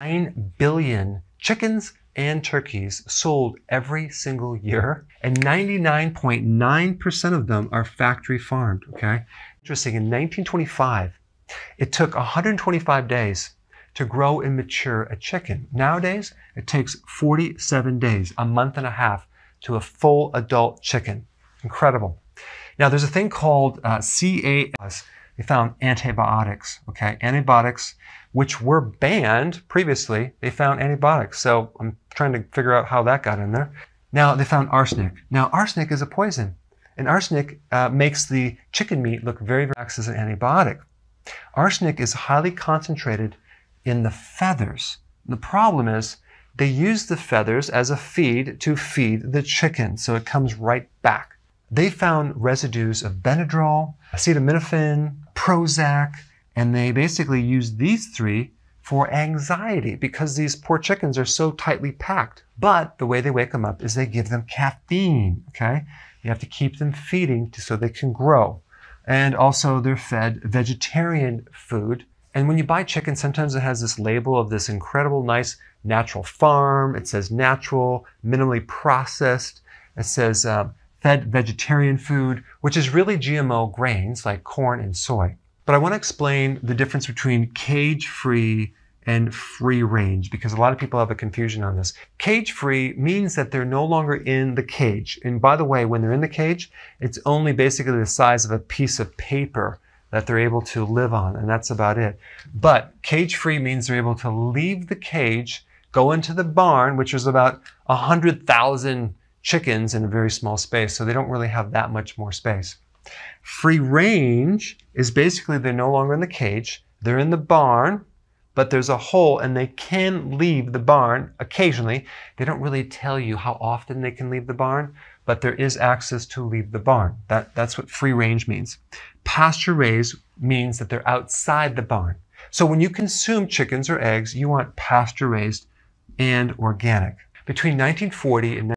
9 billion chickens and turkeys sold every single year, and 99.9% percent of them are factory farmed. Okay, interesting. In 1925, it took 125 days to grow and mature a chicken. Nowadays, it takes 47 days, a month and a half, to a full adult chicken. Incredible. Now, there's a thing called uh, CAS they found antibiotics, okay? Antibiotics, which were banned previously, they found antibiotics. So I'm trying to figure out how that got in there. Now they found arsenic. Now arsenic is a poison, and arsenic uh, makes the chicken meat look very, very acts as an antibiotic. Arsenic is highly concentrated in the feathers. The problem is they use the feathers as a feed to feed the chicken, so it comes right back. They found residues of Benadryl, acetaminophen, Prozac, and they basically used these three for anxiety because these poor chickens are so tightly packed. But the way they wake them up is they give them caffeine, okay? You have to keep them feeding so they can grow. And also, they're fed vegetarian food. And when you buy chicken, sometimes it has this label of this incredible, nice natural farm. It says natural, minimally processed. It says um, fed vegetarian food, which is really GMO grains like corn and soy. But I want to explain the difference between cage free and free range because a lot of people have a confusion on this. Cage free means that they're no longer in the cage. And by the way, when they're in the cage, it's only basically the size of a piece of paper that they're able to live on, and that's about it. But cage free means they're able to leave the cage, go into the barn, which is about 100,000 chickens in a very small space, so they don't really have that much more space. Free range is basically they're no longer in the cage, they're in the barn, but there's a hole and they can leave the barn occasionally. They don't really tell you how often they can leave the barn, but there is access to leave the barn. That, that's what free range means. Pasture raised means that they're outside the barn. So when you consume chickens or eggs, you want pasture raised and organic. Between 1940 and